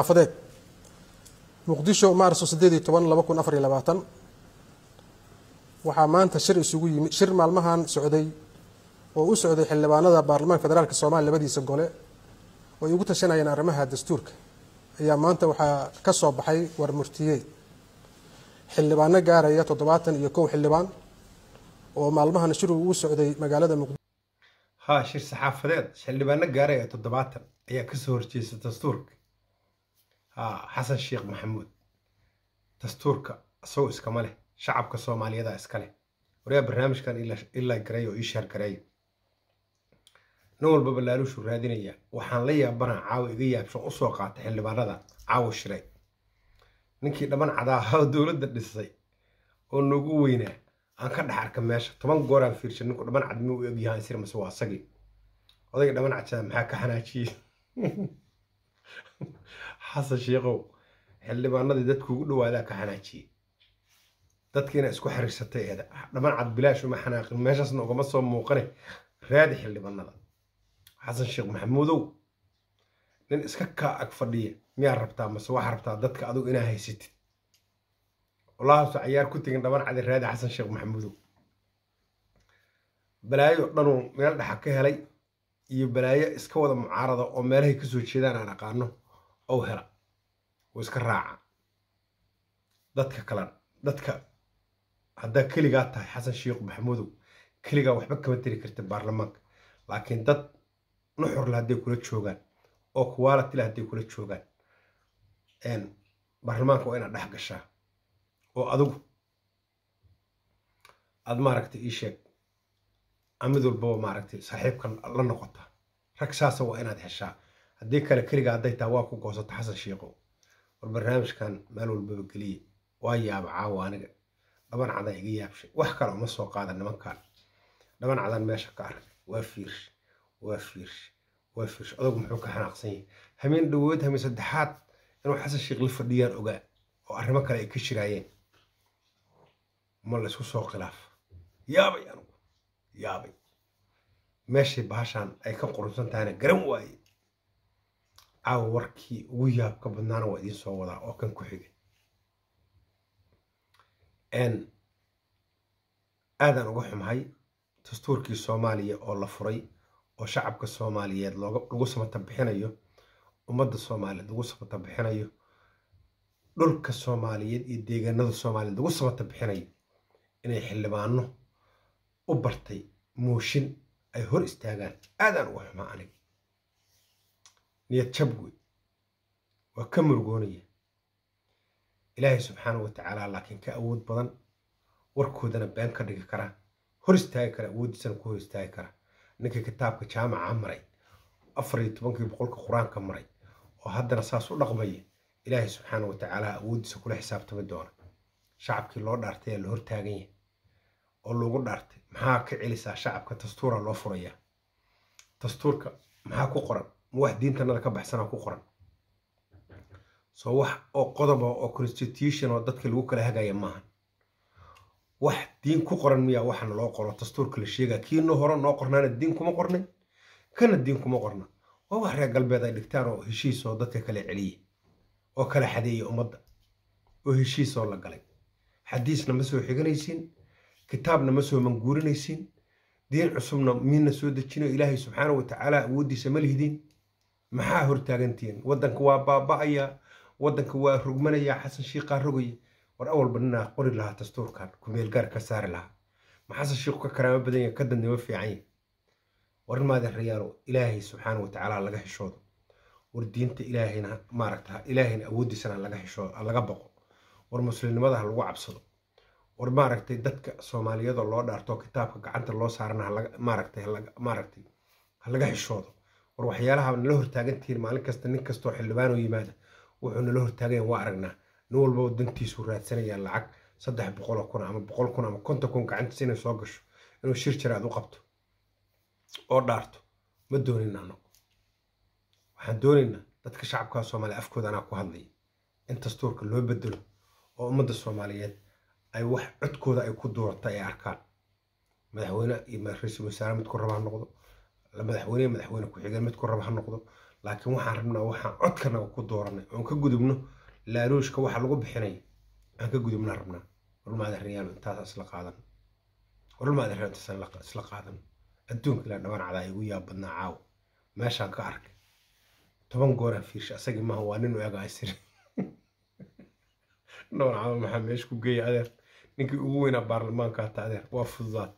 xaafadeed muqdisho maarso sideed iyo toban laba kun afar iyo labaatan waxaa maanta shir isugu yimid shir maalmahan socday oo u socday xildhibaanada baarlamaanka federaalka soomaaliya labadiisa gole oo ay ugu tashanayeen arrimaha dastuurka ayaa maanta waxaa ka soo baxay warmurtiyey xildhibaano gaaraya toddobaatan iyo kow xildhibaan oo maalmahan shir shiru u socday magaalada muqdisho ha shir saxaafadeed xildhibaano gaaraya toddobaatan ayaa kasoo horjeesa dastuurka Ah, xasan sheekh maxamuud dastuurka isagoo iskama leh shacabka soomaaliyada iska leh waryaa barnaamijkan ilaa garay oo ii sheer gareey nin walba balaaluushu raadinaya waxaan la yaabanaa caawa iga yaabshan usoo qaatay xildhibaanada caawa shiray ninkii dhaban cadaaha dowladda dhisay oo nagu weynaa aan ka dhex arka meesha toban gooraan fiirsha ninku dhaban cad muu egyaha isir mase waa asagii odayga dhaban cadsaa maxaa ka xanaajiyey xasan sheekow xildhibaanadii dadku ugu dhawaadaa ka xanaajiyey dadkiina isku xariirsatay eeda dhaman cad bilaash uma xanaaqin meeshaasna ugama soo muuqane raadi xildhibaanada xasan sheekh maxamuudow nin iska kaa ag fadhiya miyaa rabtaa mase waxaa rabtaa dadka adugu inaa haysatid olahaasoo cayaar ku tegin dhaban cadi raadi xasan sheekh maxamuudow balaayo dhanuu meel dhexa ka helay iyo balaayo iska wada mucaarada oo meelahay kasoo jeedaan aan aqaano ou hela oo iska raaca dadka kalan dadka haddaa keligaa tahay xasan sheikh maxamuudow keligaa waxba kama tiri karta baarlamaanka laakiin dad nuxurle hadday kula joogaan oo kuwaalatila hadday kula joogaan baarlamaanka waa inaad dhex gashaa oo adigu aada maaragtay ii sheeg amid walbaba maaragtay saaxiibka la noqota rag saasa waa inaad heshaa haddii kale keligaa hadday tahay waa ku goosata xasan shiikow war barnaamijkan meel walbaba geliya waa yaaba caawa aniga dhaban cadaa iga yaabshay wax kale uma soo qaada nimankaan dhaban cadaan meesha ka arag waa fiirsh waa fiirsh waa fiirsh odagu muxuu ka xanaaqsan yahay hameen dhawood hameen saddexaad inuu xasan sheekh la fadhiyaan ogaa oo arrimo kale ay ka jiraayeen ma laysku soo khilaaf yaabay anugu yaabay meeshay bahashaan ay ka qurunsan tahayna garan waaye caawa warkii ugu yaabka badnaana waa idiin soo wadaa oo kan ku xigay aadaan uga xumahay dastuurkii soomaaliya oo la furay oo shacabka soomaaliyeed lagu bixinayo ummadda soomaaliyeed lagu bixinayo dhulka soomaaliyeed iyo deegaanada soomaaliyeed lagu bixinayo inay xildhibaano u bartay mooshin ay hor istaagaan aadaan uga xumaa aniga niyad jabwe waa ka murugoonaya ilaahay subxaanau wa tacaala laakiin ka awood badan warkoodana been ka dhigi kara hor istaagi kara awooddiisana ku hor istaagi kara ninkii kitaabka jaamaca maray afar iyo tobankii boqolka qur-aanka maray oo haddana saas u dhaqmaya ilaahay subxaana wa tacaala awooddiisa kula xisaabtami doona shacabkii loo dhaartay ee la hortaagan yahay oo loogu dhaartay maxaa ka celisaa shacabka dastuura loo furaya dastuurka maxaa ku qoran wax diintanada ka baxsanaa ku qoran soo wax oo qodoba oo constitution oo dadka lagu kala hagaya maahan wax diin ku qoran miyaa waxana loo qoro dastuurka la sheegaa kii hore noo qornaana diin kuma qornay kana diin kuma qorna waa wax reer galbeed ay dhigtaan oo heshiis oo dadka kale celiya oo kala xadeeya ummadda oo heshiis oo la galay xadiisna ma soo xiganaysiin kitaabna ma soo manguurinaysiin diin cusubna miina soo dejino ilaahay subxaana watacaala awooddiisa ma lihidiin maxaa hortaagantihiin wadanka waa baaba-aya wadanka waa rogmanaya xasan shiiqaa rogay war awalba ninaa qori lahaa dastuurkan kumeelgaar ka saari lahaa ma xasan shiiqu ka karaamo badan yaha ka dadnimo fiican warmaada rayaalo ilaahay subxaana watacaala laga heshoodo war diinta ilaahayna maaragta ilaahayna awooddiisana laga heshoodo laga baqo war muslimnimada ha lagu cabsado war maaragtay dadka soomaaliyadoo loo dhaarto kitaabka gacanta loo saarana maaragtay maaragtay ha laga heshoodo war waxyaalaha nala hortaagantihiin maalin kasta nin kastoo xildhibaanoo yimaada wuxuu nala hortaagayan waa aragnaa nin walbaba dantiisu raadsanayaa lacag saddex boqoloo kun ama boqol kun ama konton kun gacantiisa inay soo gasho inuu shir jaraad u qabto oo dhaarto ma doonayna anagu waxaan doonaynaa dadka shacabkaa soomaaliya afkooda anaa ku hadlaya in dastuurka loo bedelo oo ummadda soomaaliyeed ay wax codkooda ay ku duurata ay arkaan madaxweyne iyo ra-iisul wasaare mid ku rabaa noqdo madaxweyne madaxweyne ku-xigeen mid ku raba ha noqdo laakiin waxaan rabnaa waxaan codkana ku dooranay oon ka gudubno laaluushka waxa lagu bixinay aan ka gudubna rabnaa warmaadaryaalu intaas isla qaadan warmaadaryaalu intaas isla qaadan adduunka ilaa dhawaan cadaa igu yaab badnaa caaw meeshaan ka arkay toban gooraan fiirsha asagii maaha waa nin u egaa dhawaan cadaa maxaa meesha ku geeya adeer ninkii ugu weynaa baarlamaanka hata adeer waa fududaad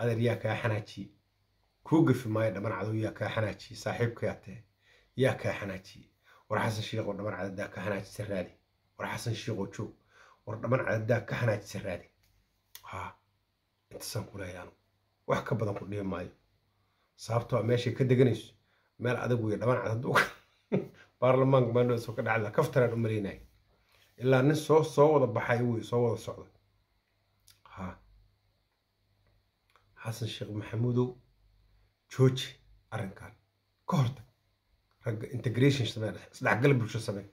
adeer yaa kaa xanaajiyey kuu gafi maayo dhabarcado yaa kaa xanaajiye saaxiibkayaa tahe yaa kaa xanaajiye war xasan shiiqoo dhabarcadadaa ka xanaajisa raadi war xasan shiiqoo joog war dhabarcadadaa ka xanaajisa raadi haa intaasaan kuleeya anu wax ka badan ku dhihi maayo sababtoo a ah meeshay ka deganayso meel adag wey dhaban cad hadduu baarlamaanka maandhowsoo ka dhacda kaftaraan u malaynay ilaa nin soo soo wada baxay wey soo wada socda ha xasan sheekh maxamuudow jooji arrinkan ka hortag ragga integrationsamee isdhexgal bulsho samee